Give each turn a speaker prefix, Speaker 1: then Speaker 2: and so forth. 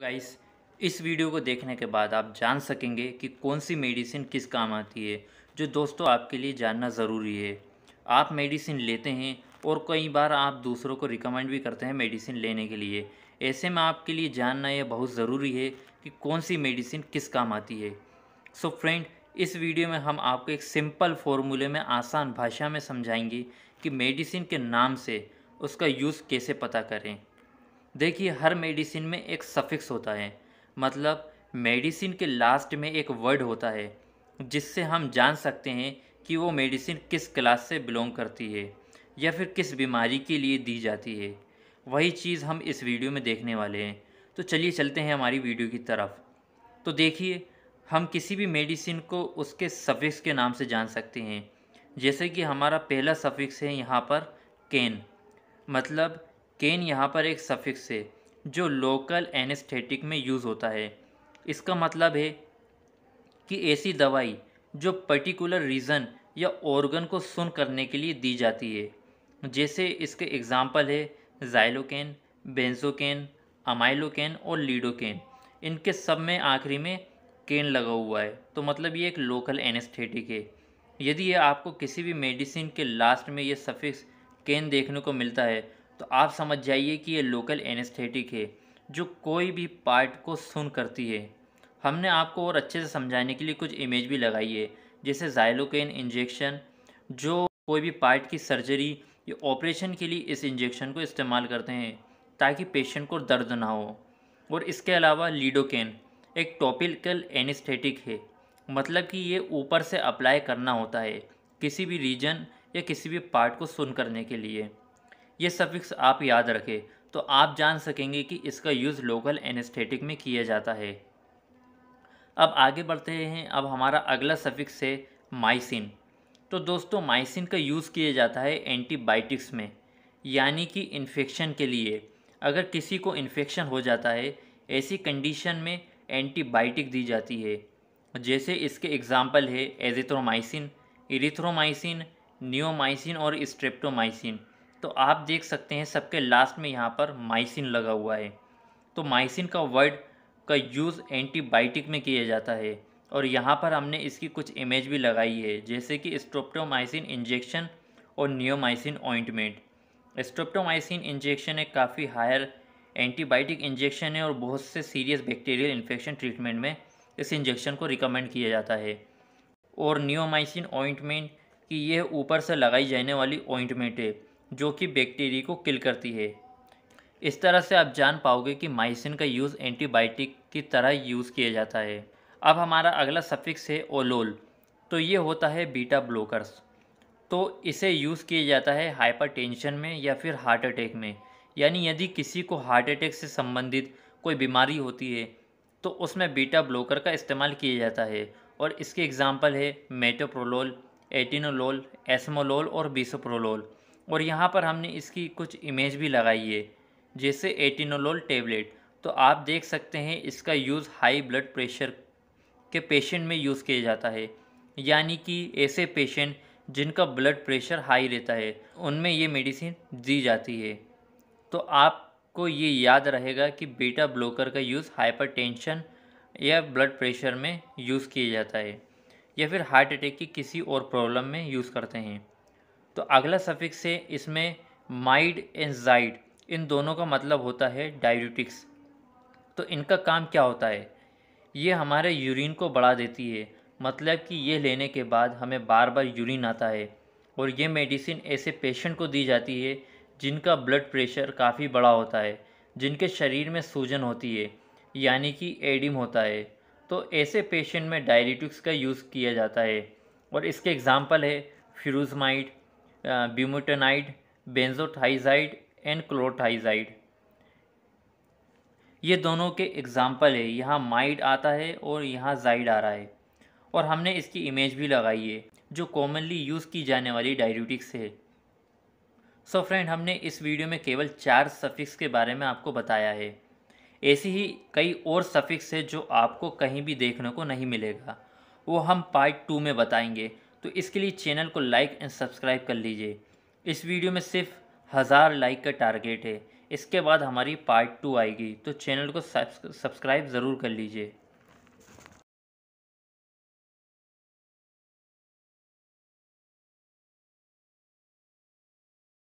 Speaker 1: guys इस video को देखने के बाद आप जान सकेंगे कि कौन सी मेडिसिन किस काम आती है जो दोस्तों आपके लिए जानना ज़रूरी है आप मेडिसिन लेते हैं और कई बार आप दूसरों को रिकमेंड भी करते हैं मेडिसिन लेने के लिए ऐसे में आपके लिए जानना यह बहुत ज़रूरी है कि कौन सी मेडिसिन किस काम आती है सो so फ्रेंड इस वीडियो में हम आपको एक सिंपल फॉर्मूले में आसान भाषा में समझाएंगे कि मेडिसिन के नाम से उसका यूज़ कैसे पता करें देखिए हर मेडिसिन में एक सफ़िक्स होता है मतलब मेडिसिन के लास्ट में एक वर्ड होता है जिससे हम जान सकते हैं कि वो मेडिसिन किस क्लास से बिलोंग करती है या फिर किस बीमारी के लिए दी जाती है वही चीज़ हम इस वीडियो में देखने वाले हैं तो चलिए चलते हैं हमारी वीडियो की तरफ तो देखिए हम किसी भी मेडिसिन को उसके सफ़िक्स के नाम से जान सकते हैं जैसे कि हमारा पहला सफ़िक्स है यहाँ पर केन मतलब केन यहाँ पर एक सफिक्स है जो लोकल एनेस्थेटिक में यूज़ होता है इसका मतलब है कि ऐसी दवाई जो पर्टिकुलर रीज़न या ऑर्गन को सुन करने के लिए दी जाती है जैसे इसके एग्ज़ाम्पल है जाइलोकेन बेंजोकेन अमाइलोकेन और लीडोकेन इनके सब में आखिरी में केन लगा हुआ है तो मतलब ये एक लोकल एनेस्थेटिक है यदि ये आपको किसी भी मेडिसिन के लास्ट में ये सफिक्स केन देखने को मिलता है तो आप समझ जाइए कि ये लोकल एनेस्थेटिक है जो कोई भी पार्ट को सुन करती है हमने आपको और अच्छे से समझाने के लिए कुछ इमेज भी लगाई है जैसे जाइलोकेन इंजेक्शन जो कोई भी पार्ट की सर्जरी या ऑपरेशन के लिए इस इंजेक्शन को इस्तेमाल करते हैं ताकि पेशेंट को दर्द ना हो और इसके अलावा लीडोकेन एक टॉपिकल एनिस्थेटिक है मतलब कि ये ऊपर से अप्लाई करना होता है किसी भी रीजन या किसी भी पार्ट को सुन करने के लिए ये सफिक्स आप याद रखें तो आप जान सकेंगे कि इसका यूज़ लोकल एनेस्थेटिक में किया जाता है अब आगे बढ़ते हैं अब हमारा अगला सफिक्स है माइसिन तो दोस्तों माइसिन का यूज़ किया जाता है एंटीबायोटिक्स में यानी कि इन्फेक्शन के लिए अगर किसी को इन्फेक्शन हो जाता है ऐसी कंडीशन में एंटीबायोटिक दी जाती है जैसे इसके एग्ज़ाम्पल है एजिथ्रोमाइसिन इरिथ्रोमाइसिन नियोमाइसिन और स्ट्रेप्टोमाइसिन तो आप देख सकते हैं सबके लास्ट में यहाँ पर माइसिन लगा हुआ है तो माइसिन का वर्ड का यूज़ एंटीबायोटिक में किया जाता है और यहाँ पर हमने इसकी कुछ इमेज भी लगाई है जैसे कि स्ट्रोप्टोमाइसिन इंजेक्शन और नियोमाइसिन ऑइंटमेंट स्ट्रोप्टोमाइसिन इंजेक्शन एक काफ़ी हायर एंटीबायोटिक इंजेक्शन है और बहुत से सीरियस बैक्टीरियल इन्फेक्शन ट्रीटमेंट में इस इंजेक्शन को रिकमेंड किया जाता है और नियोमाइसिन ऑइंटमेंट कि यह ऊपर से लगाई जाने वाली ऑइंटमेंट है जो कि बैक्टीरिया को किल करती है इस तरह से आप जान पाओगे कि माइसिन का यूज़ एंटीबायोटिक की तरह यूज़ किया जाता है अब हमारा अगला सफिक्स है ओलोल तो ये होता है बीटा ब्लॉकर्स तो इसे यूज़ किया जाता है हाइपरटेंशन में या फिर हार्ट अटैक में यानी यदि किसी को हार्ट अटैक से संबंधित कोई बीमारी होती है तो उसमें बीटा ब्लॉकर का इस्तेमाल किया जाता है और इसके एग्ज़ाम्पल है मेटोप्रोलोल एटिनोलोल एसमोलोल और बीसोप्रोलोल और यहाँ पर हमने इसकी कुछ इमेज भी लगाई है जैसे एटिनोलोल टेबलेट तो आप देख सकते हैं इसका यूज़ हाई ब्लड प्रेशर के पेशेंट में यूज़ किया जाता है यानी कि ऐसे पेशेंट जिनका ब्लड प्रेशर हाई रहता है उनमें ये मेडिसिन दी जाती है तो आपको ये याद रहेगा कि बीटा ब्लॉकर का यूज़ हाइपरटेंशन या ब्लड प्रेशर में यूज़ किया जाता है या फिर हार्ट अटैक की किसी और प्रॉब्लम में यूज़ करते हैं तो अगला सफिक्स है इसमें माइड एंड इन दोनों का मतलब होता है डायबिटिक्स तो इनका काम क्या होता है ये हमारे यूरिन को बढ़ा देती है मतलब कि ये लेने के बाद हमें बार बार यूरिन आता है और ये मेडिसिन ऐसे पेशेंट को दी जाती है जिनका ब्लड प्रेशर काफ़ी बड़ा होता है जिनके शरीर में सूजन होती है यानी कि एडिम होता है तो ऐसे पेशेंट में डायरेटिक्स का यूज़ किया जाता है और इसके एग्ज़ाम्पल है फ्यूज़माइड ब्यूमिटोनाइड बेंजोथाइजाइड एंड क्लोटाइजाइड ये दोनों के एग्ज़ाम्पल है यहाँ माइड आता है और यहाँ जाइड आ रहा है और हमने इसकी इमेज भी लगाई है जो कॉमनली यूज़ की जाने वाली डायरूटिक्स है सो so फ्रेंड हमने इस वीडियो में केवल चार सफिक्स के बारे में आपको बताया है ऐसी ही कई और सफिक्स है जो आपको कहीं भी देखने को नहीं मिलेगा वो हम पार्ट टू में बताएंगे तो इसके लिए चैनल को लाइक एंड सब्सक्राइब कर लीजिए इस वीडियो में सिर्फ हज़ार लाइक का टारगेट है इसके बाद हमारी पार्ट टू आएगी तो चैनल को सब्सक्राइब ज़रूर कर लीजिए